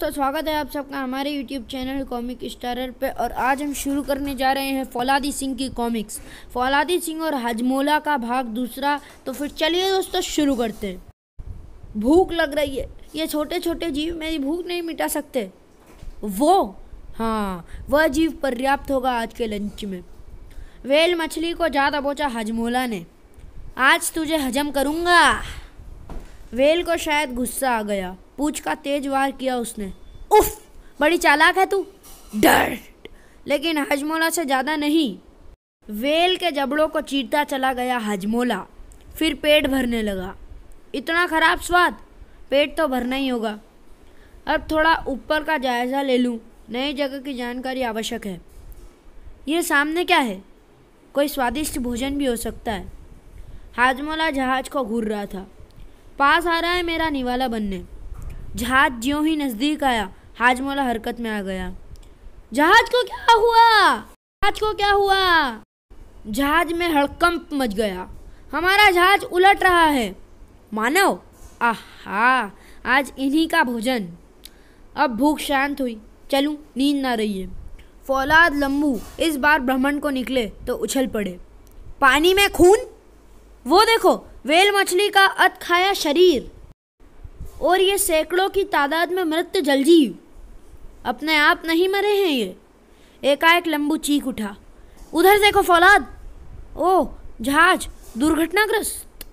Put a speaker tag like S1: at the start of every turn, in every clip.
S1: तो स्वागत है आप सबका हमारे YouTube चैनल कॉमिक स्टारर पे और आज हम शुरू करने जा रहे हैं फौलादी सिंह की कॉमिक्स फौलादी सिंह और हजमोला का भाग दूसरा तो फिर चलिए दोस्तों शुरू करते हैं भूख लग रही है ये छोटे छोटे जीव मेरी भूख नहीं मिटा सकते वो हाँ वह जीव पर्याप्त होगा आज के लंच में वेल मछली को ज़्यादा पहुँचा हजमोला ने आज तुझे हजम करूँगा वेल को शायद गुस्सा आ गया पूछ का तेज वार किया उसने उफ बड़ी चालाक है तू डर लेकिन हजमोला से ज़्यादा नहीं वेल के जबड़ों को चीरता चला गया हजमोला फिर पेट भरने लगा इतना ख़राब स्वाद पेट तो भरना ही होगा अब थोड़ा ऊपर का जायज़ा ले लूँ नई जगह की जानकारी आवश्यक है ये सामने क्या है कोई स्वादिष्ट भोजन भी हो सकता है हाजमोला जहाज को घूर रहा था पास आ रहा है मेरा निवाला बनने जहाज ज्यों ही नज़दीक आया हाजमोला हरकत में आ गया जहाज को क्या हुआ जहाज को क्या हुआ जहाज में हड़कंप मच गया हमारा जहाज उलट रहा है मानव आहा आज इन्हीं का भोजन अब भूख शांत हुई चलूँ नींद ना रही है फौलाद लम्बू इस बार ब्राह्मण को निकले तो उछल पड़े पानी में खून वो देखो वेल मछली का अत खाया शरीर और ये सैकड़ों की तादाद में मृत जलजीव अपने आप नहीं मरे हैं ये एकाएक लंबू चीख उठा उधर देखो फौलाद ओ जहाज दुर्घटनाग्रस्त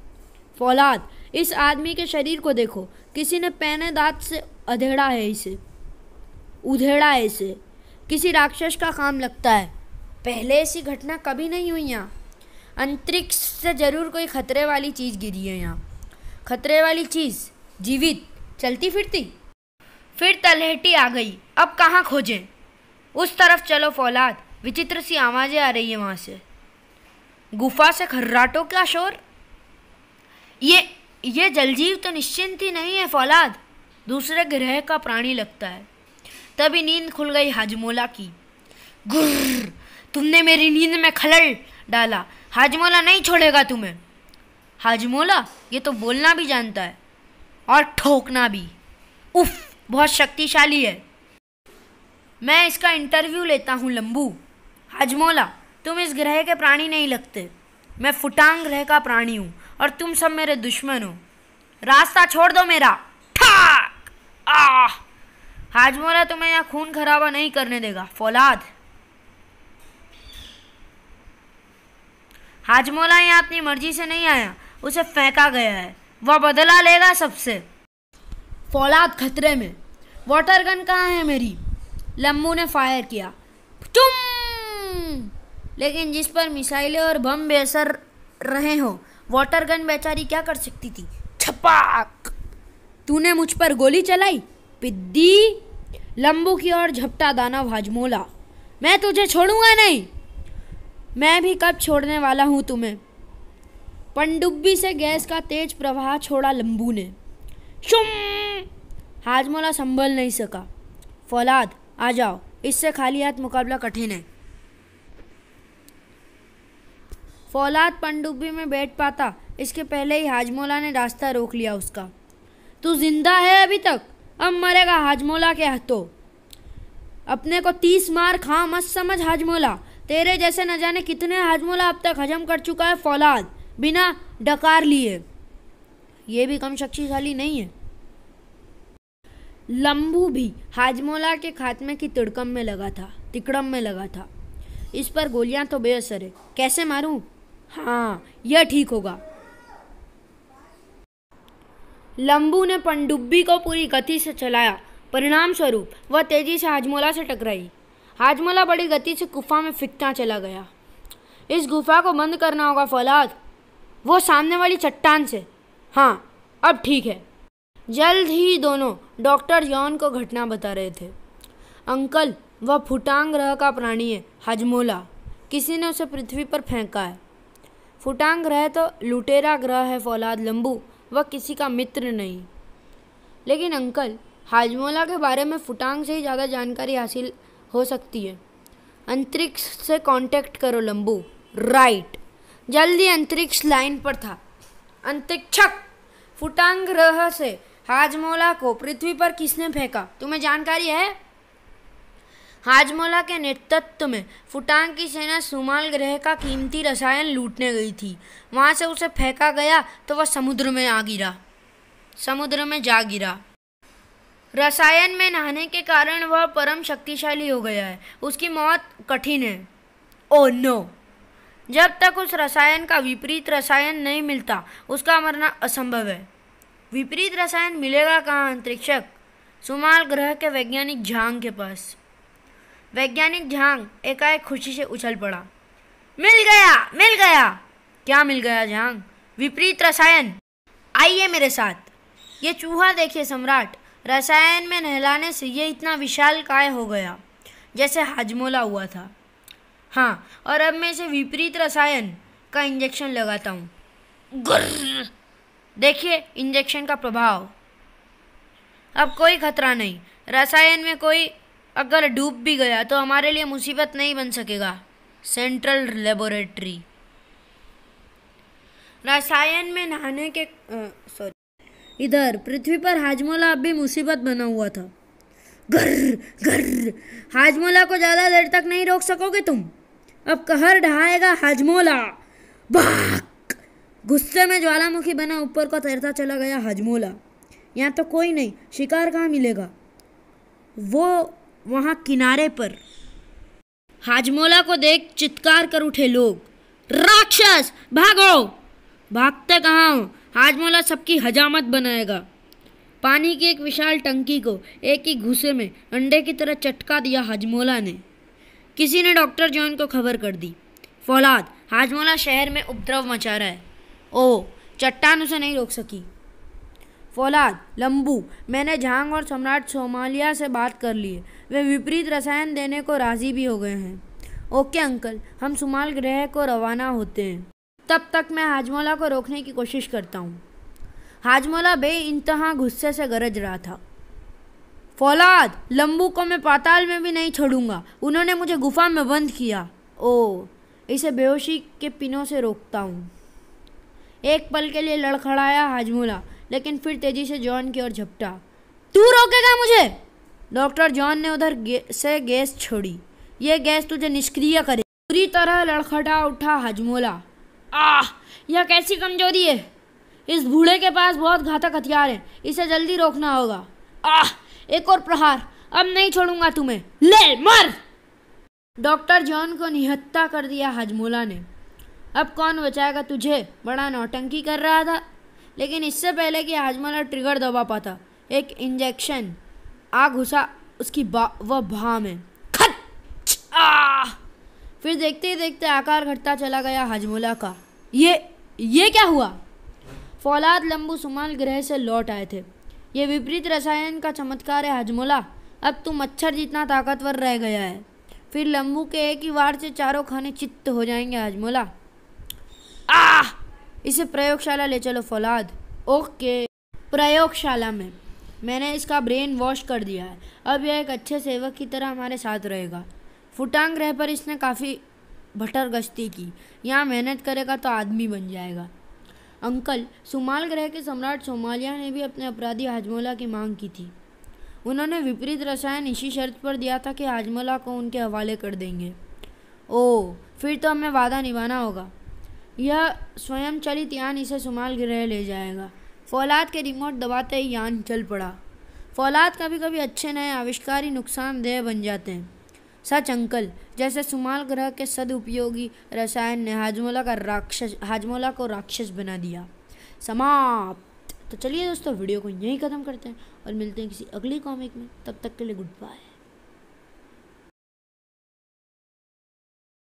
S1: फौलाद इस आदमी के शरीर को देखो किसी ने पहने दांत से अधेड़ा है इसे उधेड़ा है इसे किसी राक्षस का काम लगता है पहले ऐसी घटना कभी नहीं हुई यहाँ अंतरिक्ष से ज़रूर कोई ख़तरे वाली चीज़ गिरी है यहाँ खतरे वाली चीज़ जीवित चलती फिरती फिर तलहटी आ गई अब कहाँ खोजें उस तरफ चलो फौलाद विचित्र सी आवाज़ें आ रही है वहाँ से गुफा से खर्राटों का शोर ये ये जलजीव तो निश्चिंत ही नहीं है फौलाद दूसरे ग्रह का प्राणी लगता है तभी नींद खुल गई हजमोला की गुर्र तुमने मेरी नींद में खलल डाला हाजमोला नहीं छोड़ेगा तुम्हें हाजमोला ये तो बोलना भी जानता है और ठोकना भी उफ बहुत शक्तिशाली है मैं इसका इंटरव्यू लेता हूँ लंबू हाजमोला तुम इस ग्रह के प्राणी नहीं लगते मैं फुटांग ग्रह का प्राणी हूँ और तुम सब मेरे दुश्मन हो रास्ता छोड़ दो मेरा ठाक आह हाजमोला तुम्हें यहाँ खून खराबा नहीं करने देगा फौलाद हाजमोला यहाँ अपनी मर्जी से नहीं आया उसे फेंका गया है वह बदला लेगा सबसे फौलाद खतरे में वाटर गन कहाँ है मेरी लम्बू ने फायर किया चुम लेकिन जिस पर मिसाइलें और बम बेसर रहे हो वाटर गन बेचारी क्या कर सकती थी छपाक तूने मुझ पर गोली चलाई पिद्दी लम्बू की ओर झपटा दाना हाजमोला मैं तुझे छोड़ूंगा नहीं मैं भी कब छोड़ने वाला हूँ तुम्हें पनडुब्बी से गैस का तेज प्रवाह छोड़ा लंबू ने शुम हाजमोला संभल नहीं सका फौलाद आ जाओ इससे खाली हाथ मुकाबला कठिन है फौलाद पनडुब्बी में बैठ पाता इसके पहले ही हाजमोला ने रास्ता रोक लिया उसका तू जिंदा है अभी तक अब मरेगा हाजमोला के हाथों अपने को तीस मार खा मत समझ हाजमोला तेरे जैसे न जाने कितने हाजमोला अब तक हजम कर चुका है फौलाद बिना डकार लिए ये भी कम शक्तिशाली नहीं है लंबू भी हाजमोला के खात्मे की तिड़कम में लगा था तिकड़म में लगा था इस पर गोलियां तो बेअसर है कैसे मारूं? हाँ यह ठीक होगा लंबू ने पनडुब्बी को पूरी गति से चलाया परिणाम स्वरूप वह तेजी से हाजमोला से टकराई हाजमोला बड़ी गति से गुफा में फिकता चला गया इस गुफा को बंद करना होगा फौलाद वो सामने वाली चट्टान से हाँ अब ठीक है जल्द ही दोनों डॉक्टर जॉन को घटना बता रहे थे अंकल वह फुटांग ग्रह का प्राणी है हजमोला किसी ने उसे पृथ्वी पर फेंका है फुटांग ग्रह तो लुटेरा ग्रह है फौलाद लंबू वह किसी का मित्र नहीं लेकिन अंकल हाजमोला के बारे में फुटांग से ही ज़्यादा जानकारी हासिल हो सकती है अंतरिक्ष से कांटेक्ट करो लंबू राइट जल्दी अंतरिक्ष लाइन पर था अंतरिक्षक फुटांग ग्रह से हाजमोला को पृथ्वी पर किसने फेंका तुम्हें जानकारी है हाजमोला के नेतृत्व में फुटांग की सेना सुमाल ग्रह का कीमती रसायन लूटने गई थी वहाँ से उसे फेंका गया तो वह समुद्र में आ गिरा समुद्र में जा गिरा रसायन में नहाने के कारण वह परम शक्तिशाली हो गया है उसकी मौत कठिन है ओ oh नो जब तक उस रसायन का विपरीत रसायन नहीं मिलता उसका मरना असंभव है विपरीत रसायन मिलेगा कहाँ अंतरिक्षक सुमाल ग्रह के वैज्ञानिक झांग के पास वैज्ञानिक झांग एकाएक खुशी से उछल पड़ा मिल गया मिल गया क्या मिल गया झांग विपरीत रसायन आइए मेरे साथ ये चूहा देखिए सम्राट रसायन में नहलाने से ये इतना विशाल काय हो गया जैसे हाजमोला हुआ था हाँ और अब मैं इसे विपरीत रसायन का इंजेक्शन लगाता हूँ देखिए इंजेक्शन का प्रभाव अब कोई खतरा नहीं रसायन में कोई अगर डूब भी गया तो हमारे लिए मुसीबत नहीं बन सकेगा सेंट्रल लेबोरेटरी रसायन में नहाने के सॉरी इधर पृथ्वी पर हाजमोला अब भी मुसीबत बना हुआ था गर गर हाजमोला को ज़्यादा देर तक नहीं रोक सकोगे तुम अब कहर ढहाएगा हाजमोला बाक गुस्से में ज्वालामुखी बना ऊपर को तैरता चला गया हाजमोला यहाँ तो कोई नहीं शिकार कहाँ मिलेगा वो वहाँ किनारे पर हाजमोला को देख चित्कार कर उठे लोग राक्षस भागो भागते कहाँ हाजमौला सबकी हजामत बनाएगा पानी की एक विशाल टंकी को एक ही घुसे में अंडे की तरह चटका दिया हाजमोला ने किसी ने डॉक्टर जॉन को खबर कर दी फौलाद हाजमोला शहर में उपद्रव मचा रहा है ओ चट्टान उसे नहीं रोक सकी फौलाद लंबू मैंने झांग और सम्राट सोमालिया से बात कर ली है वे विपरीत रसायन देने को राज़ी भी हो गए हैं ओके अंकल हम सुमाल ग्रह को रवाना होते हैं तब तक मैं हाजमोला को रोकने की कोशिश करता हूँ हाजमोला बे इंतहा गुस्से से गरज रहा था फौलाद लम्बू को मैं पाताल में भी नहीं छोड़ूंगा उन्होंने मुझे गुफा में बंद किया ओ इसे बेहोशी के पिनों से रोकता हूँ एक पल के लिए लड़खड़ाया हाजमोला लेकिन फिर तेजी से जॉन की ओर झपटा तू रोकेगा मुझे डॉक्टर जॉन ने उधर गे, से गैस छोड़ी ये गैस तुझे निष्क्रिय करे पूरी तरह लड़खड़ा उठा हाजमोला आह यह कैसी कमजोरी है इस बूढ़े के पास बहुत घातक हथियार है इसे जल्दी रोकना होगा आह एक और प्रहार अब नहीं छोड़ूंगा तुम्हें ले मर डॉक्टर जॉन को निहत्ता कर दिया हजमोला ने अब कौन बचाएगा तुझे बड़ा नौटंकी कर रहा था लेकिन इससे पहले कि हजमोला ट्रिगर दबा पाता एक इंजेक्शन आ घुसा उसकी वह भा में खत फिर देखते ही देखते आकार घटता चला गया हजमोला का ये ये क्या हुआ फौलाद लंबू सुमाल ग्रह से लौट आए थे ये विपरीत रसायन का चमत्कार है हजमोला अब तू मच्छर जितना ताकतवर रह गया है फिर लंबू के एक ही वार से चारों खाने चित्त हो जाएंगे हजमोला आ इसे प्रयोगशाला ले चलो फौलाद ओके प्रयोगशाला में मैंने इसका ब्रेन वॉश कर दिया है अब यह एक अच्छे सेवक की तरह हमारे साथ रहेगा फुटांग ग्रह पर इसने काफ़ी भटर गश्ती की यहाँ मेहनत करेगा तो आदमी बन जाएगा अंकल सोमाल ग्रह के सम्राट सोमालिया ने भी अपने अपराधी हाजमोला की मांग की थी उन्होंने विपरीत रसायन इसी शर्त पर दिया था कि हाजमोला को उनके हवाले कर देंगे ओ फिर तो हमें वादा निभाना होगा यह चलित यान इसे सुमाल ग्रह ले जाएगा फौलाद के रिमोट दबाते ही यान चल पड़ा फौलाद कभी कभी अच्छे नए आविष्कारी नुकसानदेह बन जाते हैं सच अंकल जैसे सुमाल ग्रह के सदुपयोगी रसायन ने हाजमोला का राक्षस हाजमोला को राक्षस बना दिया समाप्त तो चलिए दोस्तों वीडियो को यहीं ख़त्म करते हैं और मिलते हैं किसी अगली कॉमिक में तब तक के लिए गुड बाय